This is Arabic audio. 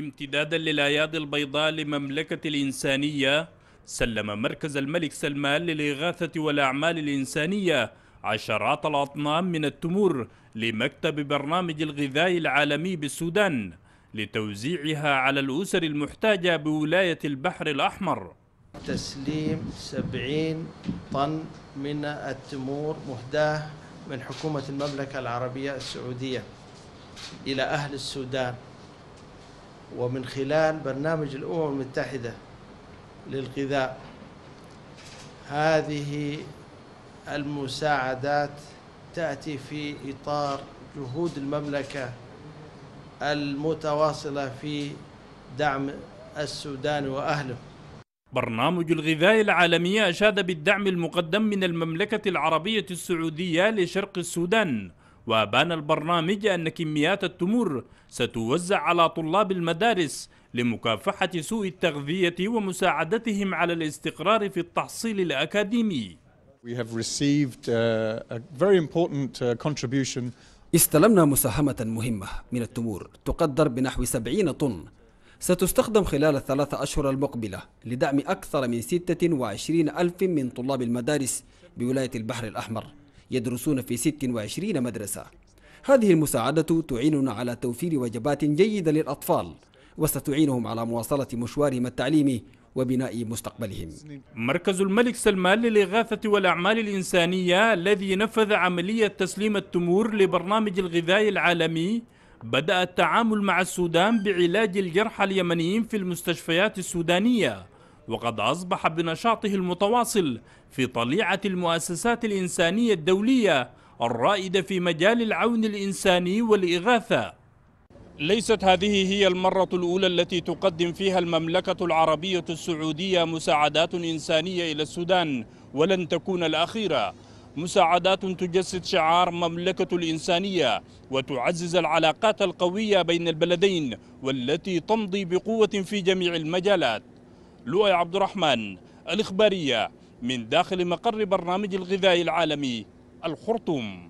امتدادا للأيادي البيضاء لمملكة الإنسانية سلم مركز الملك سلمان للإغاثة والأعمال الإنسانية عشرات الأطنان من التمور لمكتب برنامج الغذاء العالمي بالسودان لتوزيعها على الأسر المحتاجة بولاية البحر الأحمر تسليم 70 طن من التمور مهداه من حكومة المملكة العربية السعودية إلى أهل السودان ومن خلال برنامج الأمم المتحدة للغذاء هذه المساعدات تأتي في إطار جهود المملكة المتواصلة في دعم السودان وأهله برنامج الغذاء العالمي أشاد بالدعم المقدم من المملكة العربية السعودية لشرق السودان وأبان البرنامج أن كميات التمور ستوزع على طلاب المدارس لمكافحة سوء التغذية ومساعدتهم على الاستقرار في التحصيل الأكاديمي. Uh, uh, استلمنا مساهمة مهمة من التمور تقدر بنحو 70 طن ستستخدم خلال الثلاثة أشهر المقبلة لدعم أكثر من 26 ألف من طلاب المدارس بولاية البحر الأحمر يدرسون في 26 مدرسة هذه المساعدة تعيننا على توفير وجبات جيدة للأطفال وستعينهم على مواصلة مشوارهم التعليمي وبناء مستقبلهم مركز الملك سلمان للإغاثة والأعمال الإنسانية الذي نفذ عملية تسليم التمور لبرنامج الغذاء العالمي بدأ التعامل مع السودان بعلاج الجرحى اليمنيين في المستشفيات السودانية وقد أصبح بنشاطه المتواصل في طليعة المؤسسات الإنسانية الدولية الرائدة في مجال العون الإنساني والإغاثة ليست هذه هي المرة الأولى التي تقدم فيها المملكة العربية السعودية مساعدات إنسانية إلى السودان ولن تكون الأخيرة مساعدات تجسد شعار مملكة الإنسانية وتعزز العلاقات القوية بين البلدين والتي تمضي بقوة في جميع المجالات لؤي عبد الرحمن الإخبارية من داخل مقر برنامج الغذاء العالمي الخرطوم